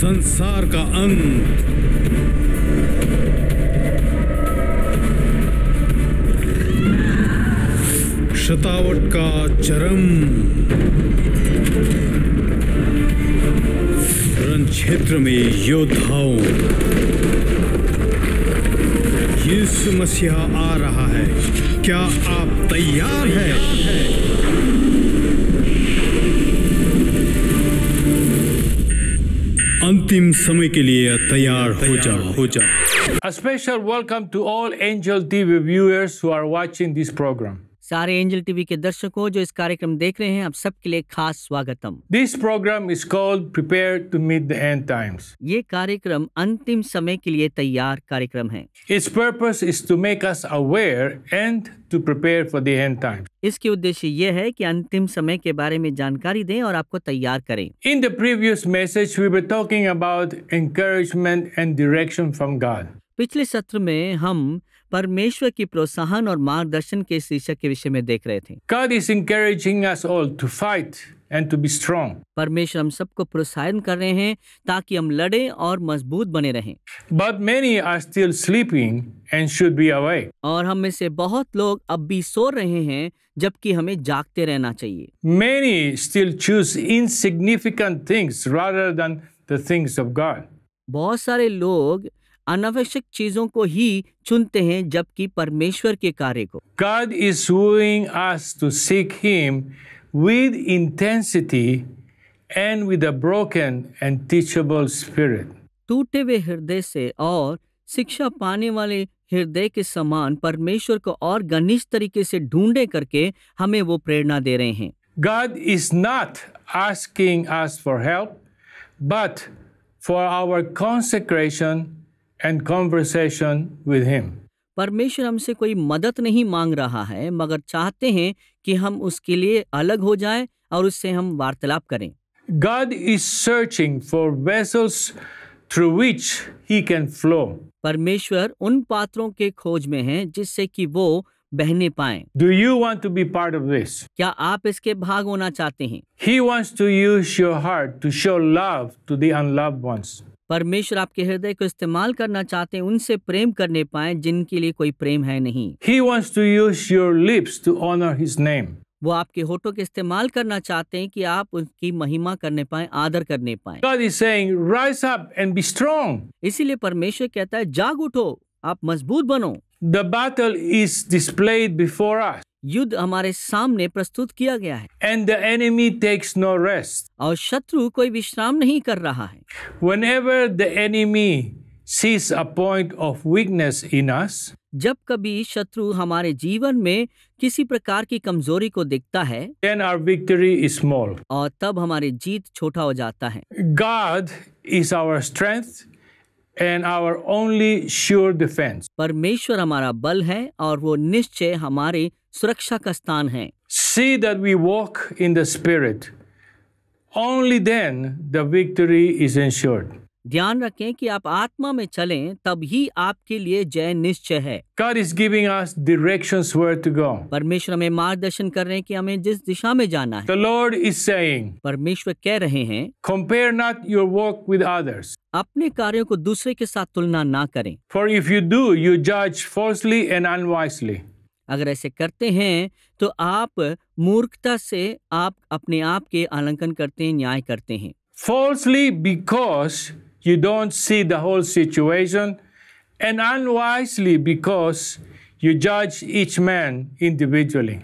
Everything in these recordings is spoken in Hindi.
संसार का अंत शतावट का चरम रण क्षेत्र में योद्धाओं यीशु मसीहा आ रहा है क्या आप तैयार हैं? A special welcome to all Angel TV viewers who are watching this program. सारे एंजल टीवी के दर्शकों जो इस कार्यक्रम देख रहे हैं आप सबके लिए खास स्वागतम this program is called prepare to meet the end times ये कार्यक्रम अंतिम समय के लिए तैयार कार्यक्रम है its purpose is to make us aware and to prepare for the end times इसके उद्देश्य ये है कि अंतिम समय के बारे में जानकारी दें और आपको तैयार करें in the previous message we were talking about encouragement and direction from God पिछले सत्र में हम परमेश्वर की प्रोत्साहन और मार्गदर्शन के शीर्षक के विषय में देख रहे थे God is encouraging us all to fight and to be strong. परमेश्वर हम सबको प्रोत्साहन कर रहे हैं ताकि हम लड़ें और मजबूत बने रहें But many are still sleeping and should be awake. और हम में से बहुत लोग अब भी सो रहे हैं जबकि हमें जागते रहना चाहिए Many still choose insignificant things rather than the things of God. बहुत सारे लोग अनावश्यक चीजों को ही चुनते हैं जबकि परमेश्वर के कार्य को God is wooing us to seek him with intensity and with a broken and teachable spirit. टूटे हुए हृदय से और शिक्षा पाने वाले हृदय के समान परमेश्वर को और घनिष्ठ तरीके से ढूंढे करके हमें वो प्रेरणा दे रहे हैं God is not asking us for help, but for our consecration and conversation with him परमेश्वर हमसे कोई मदद नहीं मांग रहा है मगर चाहते हैं कि हम उसके लिए अलग हो जाएं और उससे हम वार्तालाप करें God is searching for vessels through which he can flow परमेश्वर उन पात्रों के खोज में है जिससे कि वो बहने पाए do you want to be part of this क्या आप इसके भाग होना चाहते हैं he wants to use your heart to show love to the unloved once परमेश्वर आपके हृदय को इस्तेमाल करना चाहते हैं उनसे प्रेम करने पाए जिनके लिए कोई प्रेम है नहीं He wants to use your lips to honor his name. वो आपके होठों के इस्तेमाल करना चाहते हैं कि आप उनकी महिमा करने पाए आदर करने पाए God is saying, Rise up and be strong. इसीलिए परमेश्वर कहता है जाग उठो आप मजबूत बनो the battle is displayed before us युद्ध हमारे सामने प्रस्तुत किया गया है and the enemy takes no rest और शत्रु कोई विश्राम नहीं कर रहा है whenever the enemy sees a point of weakness in us जब कभी शत्रु हमारे जीवन में किसी प्रकार की कमजोरी को देखता है then our victory is small और तब हमारी जीत छोटा हो जाता है God is our strength and our only sure defence परमेश्वर हमारा बल है और वो निश्चय हमारे सुरक्षा का स्थान है see that we walk in the spirit only then the victory is ensured ध्यान रखें कि आप आत्मा में चलें तब ही आपके लिए जय निश्चय है God is giving us directions where to go. परमेश्वर हमें मार्गदर्शन कर रहे हैं कि हमें जिस दिशा में जाना है The Lord is saying, परमेश्वर कह रहे हैं Compare not your work with others. अपने कार्यों को दूसरे के साथ तुलना ना करें For if you do, you judge falsely and unwisely. अगर ऐसे करते हैं तो आप मूर्खता से आप अपने आप के आलंकन करते हैं न्याय करते हैं falsely because you don't see the whole situation and unwisely because you जज each मैन इंडिविजुअली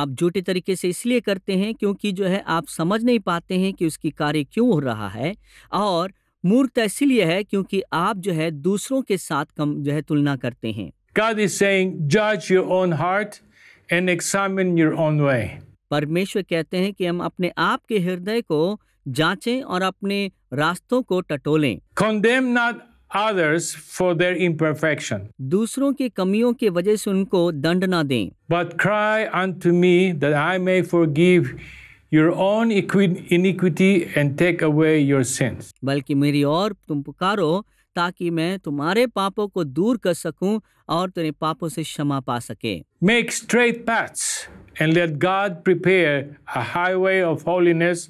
आप झूठे तरीके से इसलिए करते हैं क्योंकि जो है आप समझ नहीं पाते हैं कि उसकी कार्य क्यों हो रहा है और मूर्खता इसलिए है क्योंकि आप जो है दूसरों के साथ कम जो है तुलना करते हैं God is saying, judge your own heart and examine your own way. परमेश्वर कहते हैं कि हम अपने आप के हृदय को जांचें और अपने रास्तों को टटोलें Condemn not others for their imperfection. दूसरों की कमियों के वजह से उनको दंड ना दें But cry unto me that I may forgive your own iniquity and take away your sins. बल्कि मेरी और तुम पुकारो ताकि मैं तुम्हारे पापों को दूर कर सकूं और तेरे पापों से क्षमा पा सके make straight paths and let God prepare a highway of holiness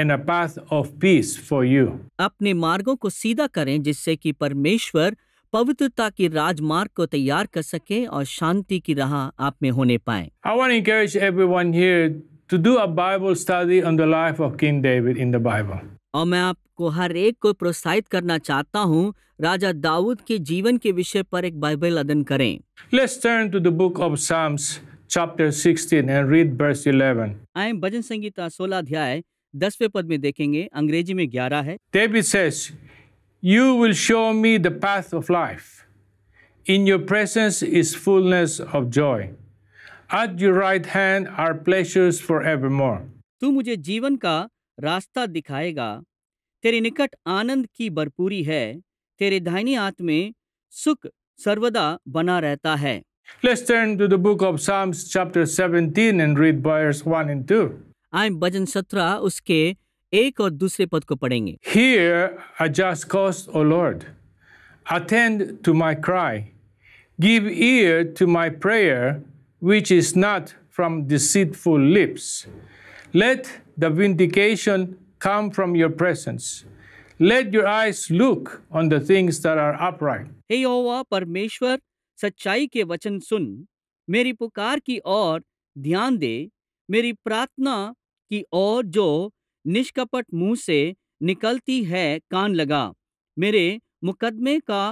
and a path of peace for you अपने मार्गों को सीधा करें जिससे कि परमेश्वर पवित्रता की राजमार्ग को तैयार कर सके और शांति की राह आप में होने पाए I want encourage everyone here to do a Bible study on the life of King David in the Bible. और मैं आपको हर एक को प्रोत्साहित करना चाहता हूँ राजा दाऊद के जीवन के विषय पर एक बाइबल अध्ययन करें let's turn to the book of Psalms chapter 16 and read verse 11 I am भजन संगीता 16 अध्याय 10वें पद में देखेंगे अंग्रेजी में 11 है David says you will show me the path of life in your presence is fullness of joy at your right hand are pleasures for तू मुझे जीवन का रास्ता दिखाएगा तेरे निकट आनंद की भरपूरी है तेरे धाइनी हाथ में सुख सर्वदा बना रहता है Let's turn to the book of Psalms chapter 17 and read verse 1 and 2. हम भजन 17 उसके एक और दूसरे पद को पढ़ेंगे Hear a just cause, O Lord. Attend to my cry. Give ear to my prayer, which is not from deceitful lips. Let the vindication come from your presence. Let your eyes look on the things that are upright. हे यहोवा परमेश्वर सच्चाई के वचन सुन मेरी पुकार की ओर ध्यान दे मेरी प्रार्थना की ओर जो निष्कपट मुंह से निकलती है कान लगा मेरे मुकदमे का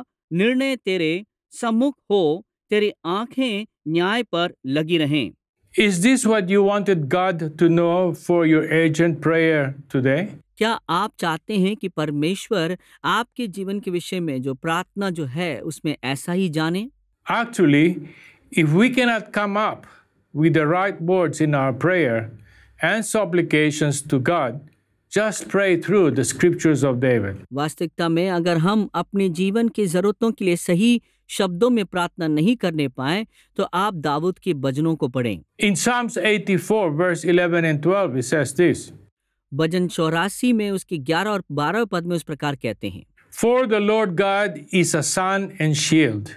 निर्णय तेरे सम्मुख हो तेरी आंखें न्याय पर लगी रहें Is this what you wanted God to know for your urgent prayer today? क्या आप चाहते हैं कि परमेश्वर आपके जीवन के विषय में जो प्रार्थना जो है उसमें ऐसा ही जाने Actually, if we cannot come up with the right words in our prayer and supplications to God, Just pray through the scriptures of David. वास्तविकता में अगर हम अपने जीवन की जरूरतों के लिए सही शब्दों में प्रार्थना नहीं करने पाए तो आप दाऊद के भजनों को पढ़ें। In Psalms 84 verse 11 and 12 it says this. भजन चौरासी में उसके 11 और 12 पद में उस प्रकार कहते हैं। For the Lord God is a sun and shield.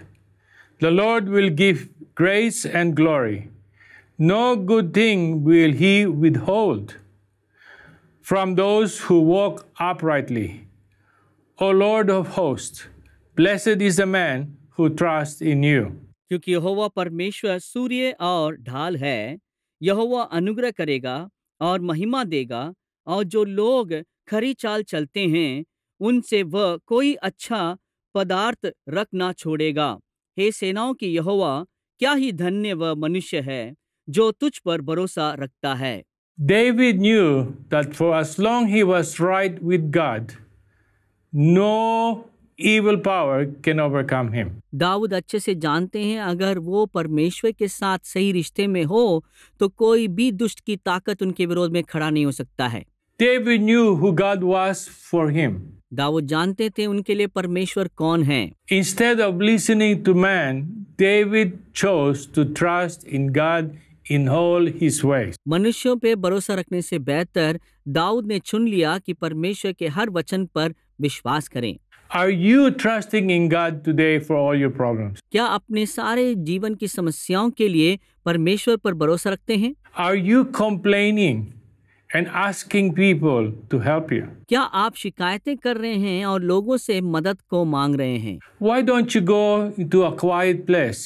The Lord will give grace and glory. No good thing will he withhold from those who walk uprightly. O Lord of hosts, blessed is the man who trusts in you. क्योंकि यहोवा परमेश्वर सूर्य और ढाल है यहोवा अनुग्रह करेगा और महिमा देगा और जो लोग खरी चाल चलते हैं उनसे वह कोई अच्छा पदार्थ रख ना छोड़ेगा हे सेनाओं की यहोवा क्या ही धन्य वह मनुष्य है जो तुझ पर भरोसा रखता है David knew that for as long he was right with God, no evil power can overcome him. Dawood अच्छे से जानते हैं अगर वो परमेश्वर के साथ सही रिश्ते में हो तो कोई भी दुष्ट की ताकत उनके विरोध में खड़ा नहीं हो सकता है David knew who God was for him. Dawood जानते थे उनके लिए परमेश्वर कौन है Instead of listening to man, David chose to trust in God in all his ways मनुष्यों पे भरोसा रखने से बेहतर दाऊद ने चुन लिया कि परमेश्वर के हर वचन पर विश्वास करें Are you trusting in God today for all your problems? क्या अपने सारे जीवन की समस्याओं के लिए परमेश्वर पर भरोसा रखते हैं Are you complaining and asking people to help you? क्या आप शिकायतें कर रहे हैं और लोगों से मदद को मांग रहे हैं Why don't you go to a quiet place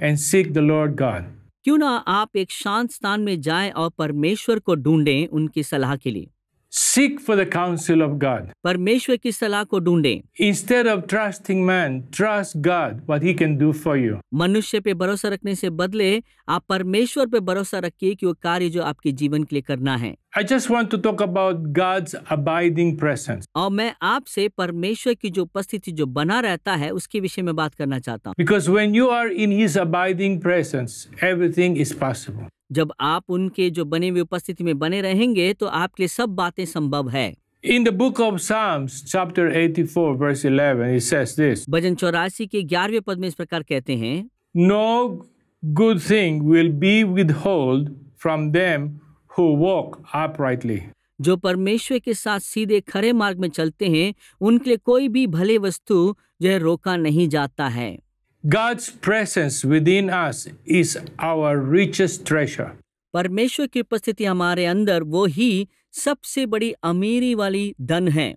and seek the Lord God? क्यों ना आप एक शांत स्थान में जाएं और परमेश्वर को ढूंढें उनकी सलाह के लिए Seek for the counsel of God. परमेश्वर की सलाह को ढूंढें. Instead of trusting man, trust God what he can do for you. मनुष्य पे भरोसा रखने से बदले आप परमेश्वर पे भरोसा रखिए कि वो कार्य जो आपके जीवन के लिए करना है. I just want to talk about God's abiding presence. और मैं आपसे परमेश्वर की जो उपस्थिति जो बना रहता है उसके विषय में बात करना चाहता हूँ. Because when you are in His abiding presence, everything is possible. जब आप उनके जो बने हुए उपस्थिति में बने रहेंगे तो आपके लिए सब बातें संभव है in the book of Psalms, chapter 84, verse 11, it says this. भजन चौरासी के ग्यारहवें पद में इस प्रकार कहते हैं no good thing will be withheld from them who walk uprightly. जो परमेश्वर के साथ सीधे खड़े मार्ग में चलते हैं उनके लिए कोई भी भले वस्तु जो रोका नहीं जाता है God's presence within us is our richest treasure. परमेश्वर की उपस्थिति हमारे अंदर वो ही सबसे बड़ी अमीरी वाली धन है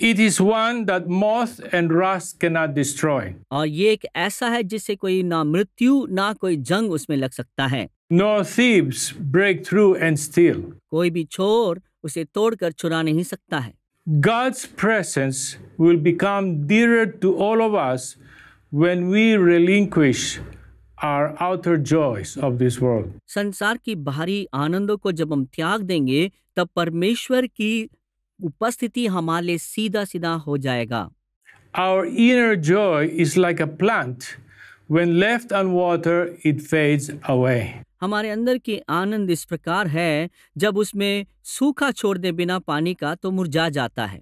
it is one that moth and rust can not destroy और ये एक ऐसा है जिसे कोई ना मृत्यु ना कोई जंग उसमें लग सकता है no thieves break through and steal कोई भी चोर उसे तोड़कर चुरा नहीं सकता है God's presence will become dearer to all of us when we relinquish our outer joys of this world. संसार की बाहरी आनंदों को जब हम त्याग देंगे तब परमेश्वर की उपस्थिति हमारे सीधा सीधा हो जाएगा Our inner joy is like a plant. When left on water, it fades away. हमारे अंदर की आनंद इस प्रकार है जब उसमें सूखा छोड़ दे बिना पानी का तो मुरझा जाता है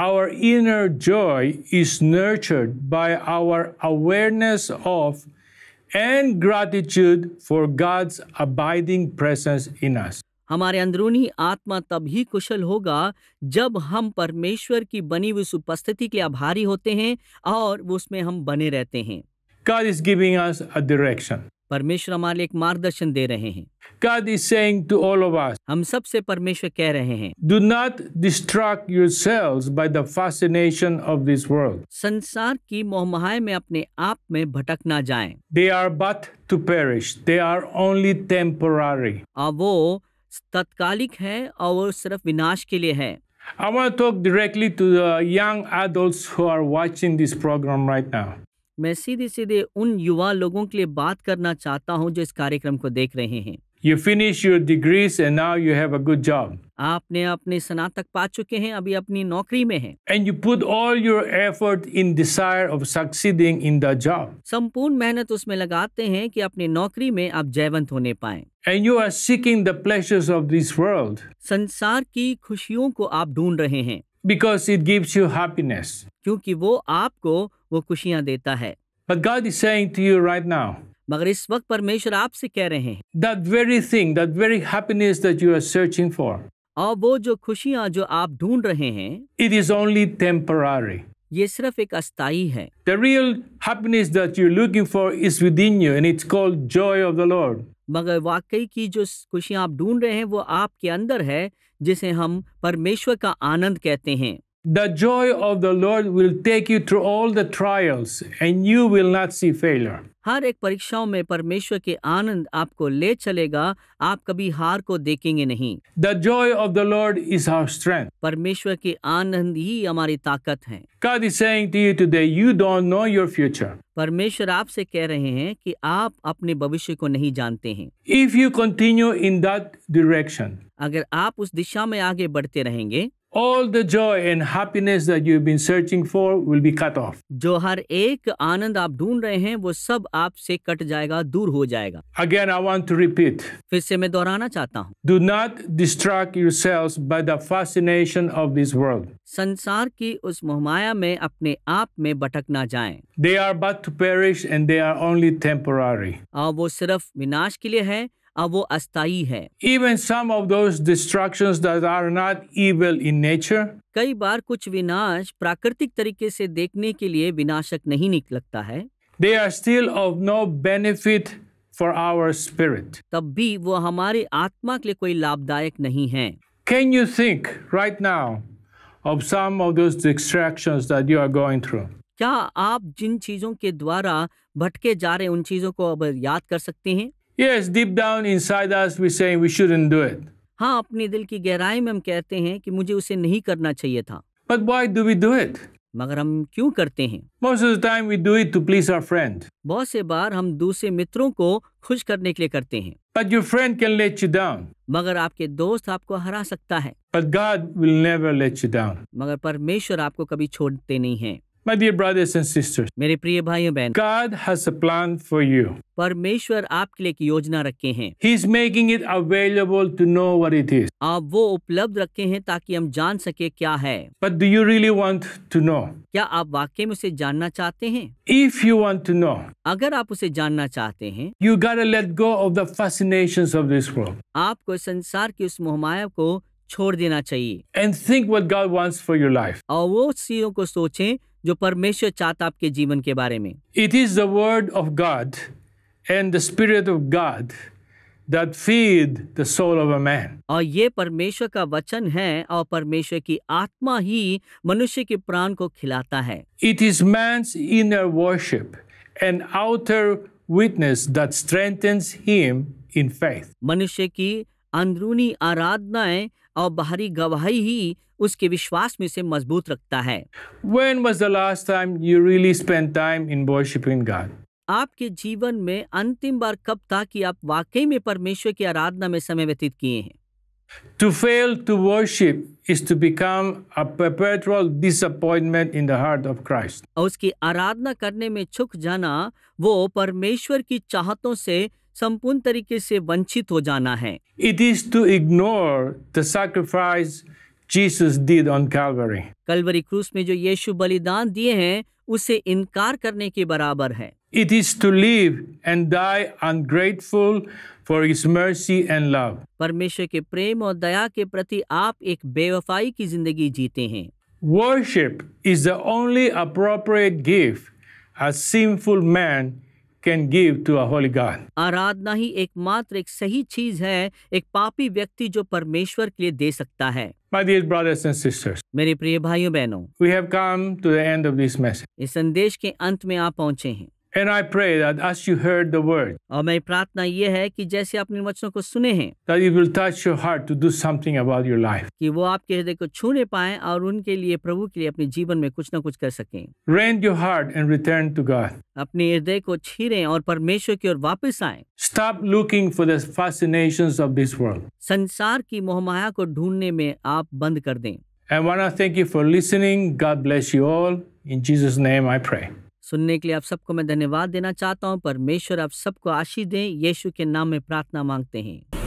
Our inner joy is nurtured by our awareness of and gratitude for God's abiding presence in us. हमारे अंदरूनी आत्मा तब ही कुशल होगा जब हम परमेश्वर की बनी हुई उपस्थिति के आभारी होते हैं और उसमें हम बने रहते हैं God is giving us a direction. परमेश्वर हमारे एक मार्गदर्शन दे रहे हैं God is saying to all of us, हम सब से परमेश्वर कह रहे हैं Do not distract yourselves by the fascination of this world. संसार की मोहमाया में अपने आप में भटक ना जाए They are but to perish. They are only temporary. और वो तत्कालिक है और वो सिर्फ विनाश के लिए है I want to talk directly to the young adults who are watching this program right now. मैं सीधे सीधे उन युवा लोगों के लिए बात करना चाहता हूं जो इस कार्यक्रम को देख रहे हैं you finish your degree and you have good job आपने अपने स्नातक पा चुके हैं अभी अपनी नौकरी में हैं। And you put all your effort in desire of succeeding in the job संपूर्ण मेहनत उसमें लगाते हैं कि अपनी नौकरी में आप जयवंत होने पाए and you are seeking the pleasures of this world संसार की खुशियों को आप ढूंढ रहे हैं because it gives you happiness. क्योंकि वो आपको वो खुशियां देता है But God is saying to you right now. मगर इस वक्त परमेश्वर आपसे कह रहे हैं That very thing, that very happiness that you are searching for. और वो जो खुशियां जो आप ढूंढ रहे हैं It is only temporary. ये सिर्फ एक अस्थाई है The real happiness that you're looking for is within you and it's called joy of the Lord. मगर वाकई की जो खुशियां आप ढूंढ रहे हैं वो आपके अंदर है जिसे हम परमेश्वर का आनंद कहते हैं the joy of the Lord will take you through all the trials and you will not see failure हर एक परीक्षाओं में परमेश्वर के आनंद आपको ले चलेगा आप कभी हार को देखेंगे नहीं the joy of the Lord is our strength परमेश्वर के आनंद ही हमारी ताकत है God is saying to you today, you don't know your future. परमेश्वर आपसे कह रहे हैं कि आप अपने भविष्य को नहीं जानते हैं if you continue in that direction अगर आप उस दिशा में आगे बढ़ते रहेंगे All the joy and happiness that you've been searching for will be cut off. जो हर एक आनंद आप ढूंढ रहे हैं वो सब आपसे कट जाएगा दूर हो जाएगा Again, I want to repeat. फिर से मैं दोहराना चाहता हूँ Do not distract yourselves by the fascination of this world. संसार की उस मोहमाया में अपने आप में भटक ना जाएं। They are but to perish and they are only temporary. और वो सिर्फ विनाश के लिए है अब वो अस्थाई है even some of those destructions that are not evil in nature कई बार कुछ विनाश प्राकृतिक तरीके से देखने के लिए विनाशक नहीं निकलता है they are still of no benefit for our spirit तब भी वो हमारे आत्मा के लिए कोई लाभदायक नहीं है can you think right now of some of those distractions that you are going through क्या आप जिन चीजों के द्वारा भटके जा रहे उन चीजों को अब याद कर सकते हैं Yes, deep down inside us we're saying we shouldn't do it. हाँ अपने दिल की गहराई में हम कहते हैं कि मुझे उसे नहीं करना चाहिए था But why do we do it? मगर हम क्यों करते हैं Most of the time we do it to please our friend. बहुत से बार हम दूसरे मित्रों को खुश करने के लिए करते हैं But your friend can let you down. मगर आपके दोस्त आपको हरा सकता है But God will never let you down. मगर परमेश्वर आपको कभी छोड़ते नहीं हैं My dear brothers and sisters, मेरे प्रिय भाइयों बहन God has a plan for you. परमेश्वर आपके लिए एक योजना रखे हैं He is making it available to know what it is. आप वो उपलब्ध रखे हैं ताकि हम जान सके क्या है But do you really want to know? क्या आप वाकई में उसे जानना चाहते हैं If you want to know, अगर आप उसे जानना चाहते हैं you gotta let go of the fascinations of this world. आपको संसार की उस मोहमाया को छोड़ देना चाहिए and think what God wants for your life और वो चीजों को सोचें जो परमेश्वर चाहता आपके जीवन के बारे में it is the word of God and the spirit of God that feed the soul of a man और ये परमेश्वर का वचन है और परमेश्वर की आत्मा ही मनुष्य के प्राण को खिलाता है it is man's inner worship and outer witness that strengthens him in faith. मनुष्य की अंदरूनी आराधनाएं और बाहरी गवाही ही उसके विश्वास में से मजबूत रखता है When was the last time you really spent time in worshiping God? आपके जीवन में अंतिम बार कब था कि आप वाकई में परमेश्वर की आराधना में समय व्यतीत किए हैं To fail to worship is to become a perpetual disappointment in the heart of Christ. और उसकी आराधना करने में चुक जाना वो परमेश्वर की चाहतों से संपूर्ण तरीके से वंचित हो जाना है it is to ignore the sacrifice Jesus did on Calvary Calvary क्रूस में जो यीशु बलिदान दिए हैं उसे इनकार करने के बराबर है it is to live and die ungrateful for his mercy and love परमेश्वर के प्रेम और दया के प्रति आप एक बेवफाई की जिंदगी जीते हैं worship is the only appropriate gift a sinful man can give to a holy God आराधना ही एकमात्र एक सही चीज है एक पापी व्यक्ति जो परमेश्वर के लिए दे सकता है My dear brothers and sisters, मेरे प्रिय भाइयों बहनों we have come to the end of this message इस संदेश के अंत में आप पहुंचे हैं And I pray that as you heard the word, और मेरी प्रार्थना ये है कि जैसे आपने वचनों को सुने हैं that it will touch your heart to do something about your life. कि वो आपके हृदय को छूने पाए और उनके लिए प्रभु के लिए अपने जीवन में कुछ ना कुछ कर सकें Rend your heart and return to God. अपने हृदय को छीरें और परमेश्वर की ओर वापस आए Stop looking for the fascinations of this world. संसार की मोहमाया को ढूंढने में आप बंद कर दें And want to thank you for listening. God bless you all. In Jesus' name I pray. सुनने के लिए आप सबको मैं धन्यवाद देना चाहता हूँ परमेश्वर आप सबको आशीष दें यीशु के नाम में प्रार्थना मांगते हैं